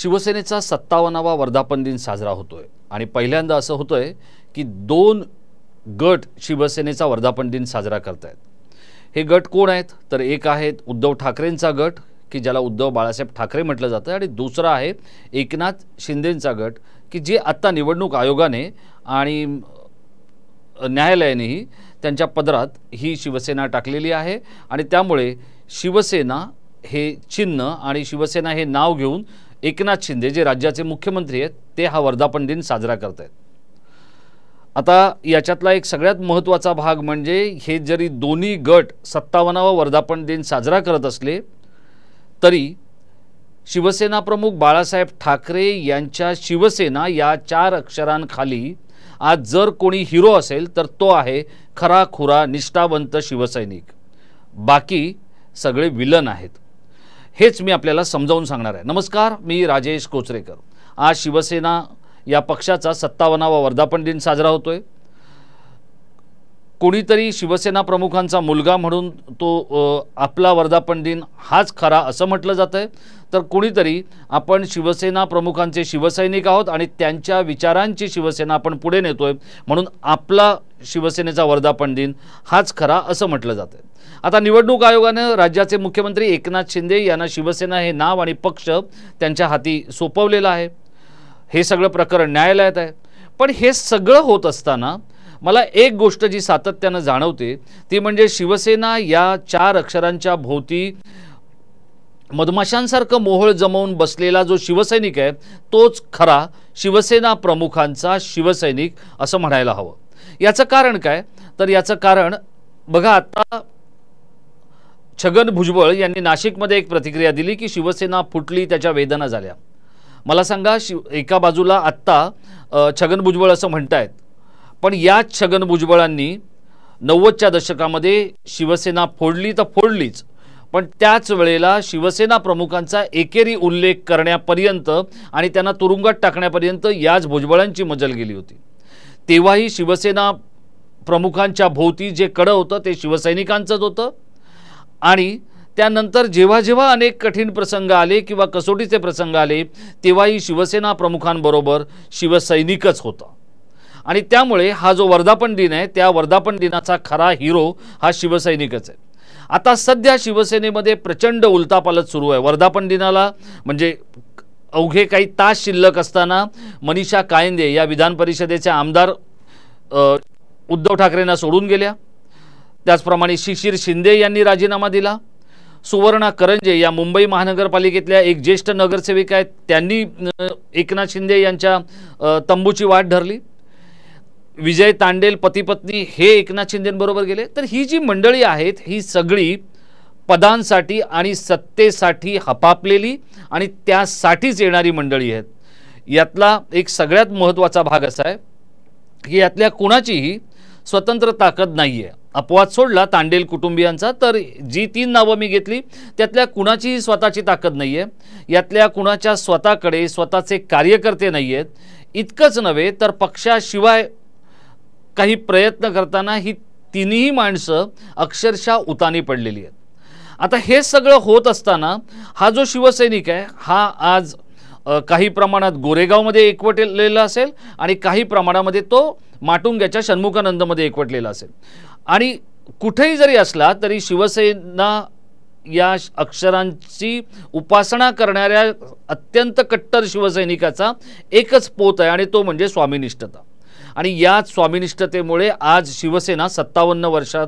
शिवसेनेचा सत्तावन्नावा वर्धापन दिन साजरा होतो आहे आणि पहिल्यांदा असं होतं आहे की दोन गट शिवसेनेचा वर्धापन दिन साजरा आहेत हे गट कोण आहेत तर एक आहेत उद्धव ठाकरेंचा गट की ज्याला उद्धव बाळासाहेब ठाकरे म्हटलं जातं आणि दुसरा आहे एकनाथ शिंदेंचा गट की जे आत्ता निवडणूक आयोगाने आणि न्यायालयानेही त्यांच्या पदरात ही शिवसेना टाकलेली आहे आणि त्यामुळे शिवसेना हे चिन्ह आणि शिवसेना हे नाव घेऊन एकनाथ शिंदे जे राज्याचे मुख्यमंत्री आहेत ते हा वर्धापन दिन साजरा करत आहेत आता याच्यातला एक सगळ्यात महत्त्वाचा भाग म्हणजे हे जरी दोन्ही गट सत्तावन्नावा वर्धापन दिन साजरा करत असले तरी शिवसेना प्रमुख बाळासाहेब ठाकरे यांच्या शिवसेना या चार अक्षरांखाली आज जर कोणी हिरो असेल तर तो आहे खरा खुरा निष्ठावंत शिवसैनिक बाकी सगळे विलन आहेत हेच मी आपल्याला समजावून सांगणार आहे नमस्कार मी राजेश कोचरेकर आज शिवसेना या पक्षाचा सत्तावन्नावा वर्धापन दिन साजरा होतोय कोणीतरी शिवसेना प्रमुखांचा मुलगा म्हणून तो आपला वर्धापन दिन हाच खरा असं म्हटलं जातं आहे तर कुणीतरी आपण शिवसेना प्रमुखांचे शिवसैनिक आहोत आणि त्यांच्या विचारांची शिवसेना आपण पुढे नेतो आहे म्हणून आपला शिवसेनेचा वर्धापन दिन हाच खरा असं म्हटलं जातं आता निवडणूक आयोगानं राज्याचे मुख्यमंत्री एकनाथ शिंदे यांना शिवसेना हे नाव आणि पक्ष त्यांच्या हाती सोपवलेलं आहे हे सगळं प्रकरण न्यायालयात आहे पण हे सगळं होत असताना मला एक गोष्ट जी सातत्यानं जाणवते ती म्हणजे शिवसेना या चार अक्षरांच्या भोवती मधमाशांसारखं मोहोळ जमवून बसलेला जो शिवसैनिक आहे तोच खरा शिवसेना प्रमुखांचा शिवसैनिक असं म्हणायला हवं याचं कारण काय तर याचं कारण बघा आता छगन भुजबळ यांनी नाशिकमध्ये एक प्रतिक्रिया दिली की शिवसेना फुटली त्याच्या वेदना झाल्या मला सांगा शिव एका बाजूला आत्ता छगन भुजबळ असं म्हणतायत पण याच छगन भुजबळांनी नव्वदच्या दशकामध्ये शिवसेना फोडली तर फोडलीच पण त्याच वेळेला शिवसेना प्रमुखांचा एकेरी उल्लेख करण्यापर्यंत आणि त्यांना तुरुंगात टाकण्यापर्यंत याच भुजबळांची मजल गेली होती तेव्हाही शिवसेना प्रमुखांच्या भोवती जे कडं होतं ते शिवसैनिकांचंच होतं आणि त्यानंतर जेव्हा जेव्हा अनेक कठीण प्रसंग आले किंवा कसोटीचे प्रसंग आले तेव्हाही शिवसेना प्रमुखांबरोबर शिवसैनिकच होता आणि त्यामुळे हा जो वर्धापन दिन आहे त्या वर्धापन दिनाचा खरा हिरो हा शिवसैनिकच आहे आता सध्या शिवसेनेमध्ये प्रचंड उलतापालत सुरू आहे वर्धापन दिनाला म्हणजे अवघे काही तास शिल्लक असताना मनीषा कायंदे या विधान परिषदेच्या आमदार उद्धव ठाकरेंना सोडून गेल्या त्याचप्रमाणे शिशिर शिंदे यांनी राजीनामा दिला सुवर्णा करंजे या मुंबई महानगरपालिकेतल्या एक ज्येष्ठ नगरसेविका आहेत त्यांनी एकनाथ शिंदे यांच्या तंबूची वाट धरली विजय तांडेल पतीपत्नी हे एकनाथ शिंदेबरोबर गेले तर ही जी मंडळी आहेत ही सगळी पदांसाठी आणि सत्तेसाठी हपापलेली आणि त्यासाठीच येणारी मंडळी आहेत यातला एक सगळ्यात महत्त्वाचा भाग असा आहे की यातल्या कुणाचीही स्वतंत्र ताकद नाही आहे अपवाद सोडला तांडेल कुटुंबियांचा तर जी तीन नावं मी घेतली त्यातल्या कुणाचीही स्वतःची ताकद नाही आहे यातल्या कुणाच्या स्वतःकडे स्वतःचे कार्यकर्ते नाही आहेत इतकंच नव्हे तर पक्षाशिवाय काही प्रयत्न करताना ही तिन्ही माणसं अक्षरशः उतानी पडलेली आहेत आता हे सगळं होत असताना हा जो शिवसैनिक आहे हा आज काही प्रमाणात गोरेगावमध्ये एकवटलेला असेल आणि काही प्रमाणामध्ये तो माटुंग्याच्या षण्मुखानंदमध्ये एकवटलेला असेल आणि कुठेही जरी असला तरी शिवसेना या अक्षरांची उपासना करणाऱ्या अत्यंत कट्टर शिवसैनिकाचा एकच पोत आहे आणि तो म्हणजे स्वामीनिष्ठता आणि याच स्वामिनिष्ठतेमुळे आज शिवसेना सत्तावन्न वर्षात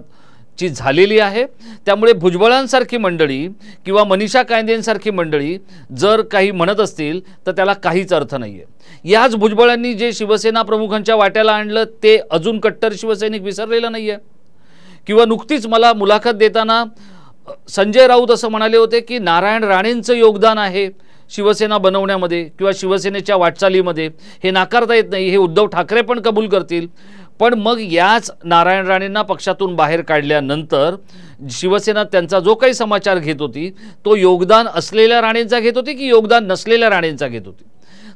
ची झालेली आहे त्यामुळे भुजबळांसारखी मंडळी किंवा मनीषा कायंदेंसारखी मंडळी जर काही म्हणत असतील तर त्याला काहीच अर्थ नाही आहे याच भुजबळांनी जे शिवसेना प्रमुखांच्या वाट्याला आणलं ते अजून कट्टर शिवसैनिक विसरलेलं नाही आहे किंवा नुकतीच मला मुलाखत देताना संजय राऊत असं म्हणाले होते की नारायण राणेंचं योगदान आहे शिवसेना बनवण्यामध्ये किंवा शिवसेनेच्या वाटचालीमध्ये हे नाकारता येत नाही हे उद्धव ठाकरे पण कबूल करतील पण मग याच नारायण राणेंना पक्षातून बाहेर काढल्यानंतर शिवसेना त्यांचा जो काही समाचार घेत होती तो योगदान असलेल्या राणेंचा घेत होती की योगदान नसलेल्या राणेंचा घेत होती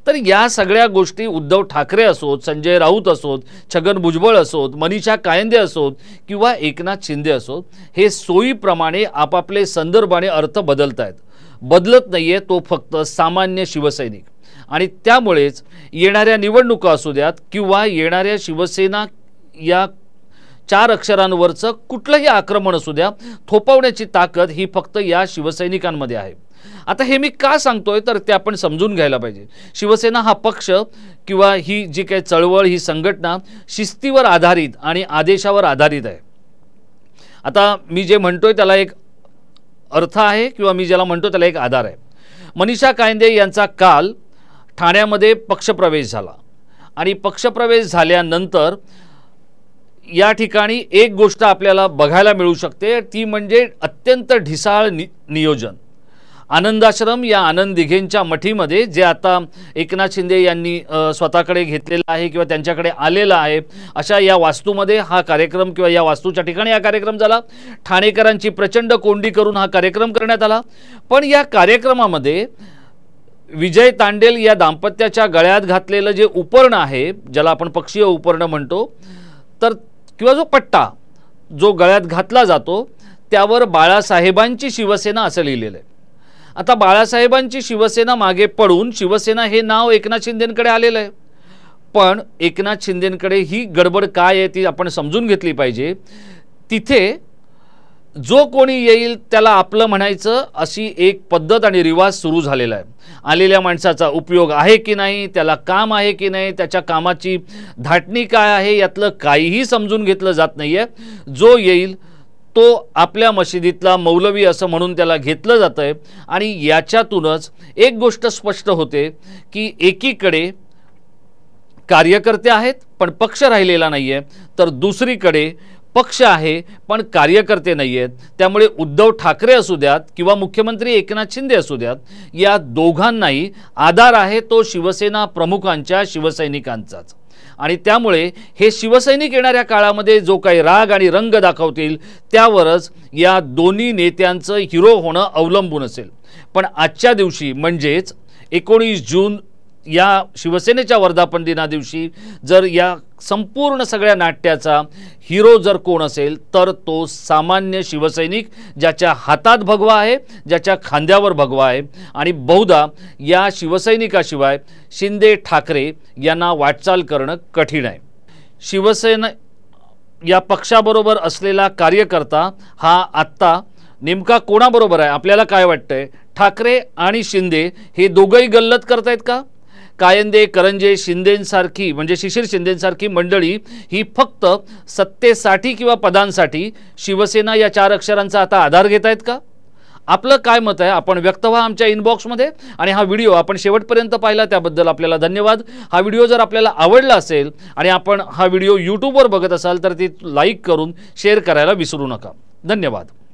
तर या सगळ्या गोष्टी उद्धव ठाकरे असोत संजय राऊत असोत छगन भुजबळ असोत मनीषा कायंदे असोत किंवा एकनाथ शिंदे असोत हे सोयीप्रमाणे आपापले संदर्भाने अर्थ बदलत आहेत बदलत नाहीये तो फक्त सामान्य शिवसैनिक आणि त्यामुळेच येणाऱ्या निवडणुका असू द्यात किंवा येणाऱ्या शिवसेना या चार अक्षरांवरचं कुठलंही आक्रमण असू द्या थोपवण्याची ताकद ही फक्त या शिवसैनिकांमध्ये आहे आता हे मी का सांगतोय तर ते आपण समजून घ्यायला पाहिजे शिवसेना हा पक्ष किंवा ही जी काही चळवळ ही संघटना शिस्तीवर आधारित आणि आदेशावर आधारित आहे आता मी जे म्हणतोय त्याला एक अर्थ आहे किंवा मी ज्याला म्हणतो त्याला एक आधार आहे मनीषा कायंदे यांचा काल ठाण्यामध्ये पक्षप्रवेश झाला आणि पक्षप्रवेश झाल्यानंतर या ठिकाणी एक गोष्ट आपल्याला बघायला मिळू शकते ती म्हणजे अत्यंत ढिसाळ नि नियोजन आनंदाश्रम या आनंद दिघेंच्या मठीमध्ये जे आता एकनाथ शिंदे यांनी स्वतःकडे घेतलेलं आहे किंवा त्यांच्याकडे आलेलं आहे अशा या वास्तूमध्ये हा कार्यक्रम किंवा या वास्तूच्या ठिकाणी हा कार्यक्रम झाला ठाणेकरांची प्रचंड कोंडी करून हा कार्यक्रम करण्यात आला पण या कार्यक्रमामध्ये विजय तांडेल या दाम्पत्याच्या गळ्यात घातलेलं जे उपर्ण आहे ज्याला आपण पक्षीय उपर्ण म्हणतो तर किंवा जो पट्टा जो गळ्यात घातला जातो त्यावर बाळासाहेबांची शिवसेना असं लिहिलेलं आहे आता बाळासाहेबांची शिवसेना मागे पडून शिवसेना हे नाव एकनाथ शिंदेंकडे आलेलं आहे पण एकनाथ शिंदेंकडे ही गडबड काय आहे ती आपण समजून घेतली पाहिजे तिथे जो कोणी येईल त्याला आपलं म्हणायचं अशी एक पद्धत आणि रिवाज सुरू झालेला आहे आलेल्या माणसाचा उपयोग आहे की नाही त्याला काम आहे की नाही त्याच्या कामाची धाटणी काय आहे यातलं काहीही समजून घेतलं जात नाही आहे जो येईल तो आपल्या मशिदीतला मौलवी असं म्हणून त्याला घेतलं जातं आहे आणि याच्यातूनच एक गोष्ट स्पष्ट होते की एकीकडे कार्यकर्ते आहेत पण पक्ष राहिलेला नाही आहे तर दुसरीकडे पक्ष आहे पण कार्यकर्ते नाही आहेत त्यामुळे उद्धव ठाकरे असू द्यात किंवा मुख्यमंत्री एकनाथ शिंदे असू द्यात या दोघांनाही आधार आहे तो शिवसेना प्रमुखांच्या शिवसैनिकांचाच आणि त्यामुळे हे शिवसैनिक येणाऱ्या काळामध्ये जो काही राग आणि रंग दाखवतील त्यावरच या दोन्ही नेत्यांचं हिरो होणं अवलंबून असेल पण आजच्या दिवशी म्हणजेच एकोणीस जून या शिवसेनेच्या वर्धापन दिनादिवशी दिवशी जर या संपूर्ण सगळ्या नाट्याचा हिरो जर कोण असेल तर तो सामान्य शिवसैनिक ज्याच्या हातात भगवा आहे ज्याच्या खांद्यावर भगवा आहे आणि बहुधा या शिवसैनिकाशिवाय शिंदे ठाकरे यांना वाटचाल करणं कठीण आहे शिवसेना या पक्षाबरोबर असलेला कार्यकर्ता हा आत्ता नेमका कोणाबरोबर आहे आपल्याला काय वाटतंय ठाकरे आणि शिंदे हे दोघंही गल्लत करतायत का कायंदे करंजे शिंदेंसारखी म्हणजे शिशिर शिंदेंसारखी मंडळी ही फक्त सत्तेसाठी किंवा पदांसाठी शिवसेना या चार अक्षरांचा आता आधार घेत आहेत का आपलं काय मत आहे आपण व्यक्त व्हा आमच्या इनबॉक्समध्ये आणि हा व्हिडिओ आपण शेवटपर्यंत पाहिला त्याबद्दल आपल्याला धन्यवाद हा व्हिडिओ जर आपल्याला आवडला असेल आणि आपण हा व्हिडिओ यूट्यूबवर बघत असाल तर ती लाईक करून शेअर करायला विसरू नका धन्यवाद